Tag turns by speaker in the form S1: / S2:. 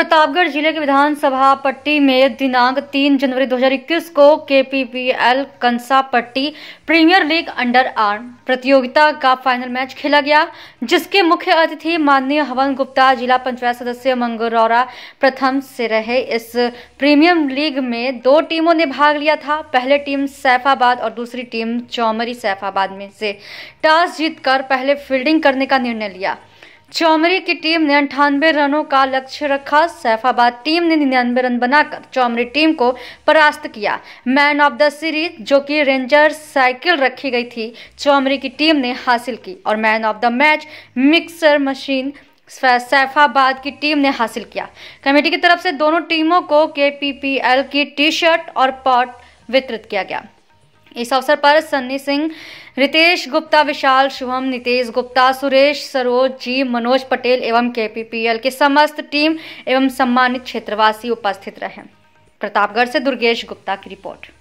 S1: प्रतापगढ़ जिले के विधानसभा पट्टी में दिनांक 3 जनवरी 2021 को एल कंसा पट्टी प्रीमियर लीग अंडर आर्म प्रतियोगिता का फाइनल मैच खेला गया जिसके मुख्य अतिथि माननीय हवन गुप्ता जिला पंचायत सदस्य मंगरौरा प्रथम से रहे इस प्रीमियर लीग में दो टीमों ने भाग लिया था पहले टीम सैफाबाद और दूसरी टीम चौमरी सैफाबाद में से टॉस जीतकर पहले फील्डिंग करने का निर्णय लिया चौमरी की टीम ने अंठानवे रनों का लक्ष्य रखा सैफाबाद टीम ने निन्यानवे रन बनाकर चौमरी टीम को परास्त किया मैन ऑफ द सीरीज जो कि रेंजर्स साइकिल रखी गई थी चौमरी की टीम ने हासिल की और man of the match mixer machine Saifabad की टीम ने हासिल किया कमेटी की तरफ से दोनों टीमों को के की टी शर्ट और पॉट वितरित किया गया इस अवसर पर सन्नी सिंह रितेश गुप्ता विशाल शुभम नितेश गुप्ता सुरेश सरोज जी मनोज पटेल एवं एल के समस्त टीम एवं सम्मानित क्षेत्रवासी उपस्थित रहे प्रतापगढ़ से दुर्गेश गुप्ता की रिपोर्ट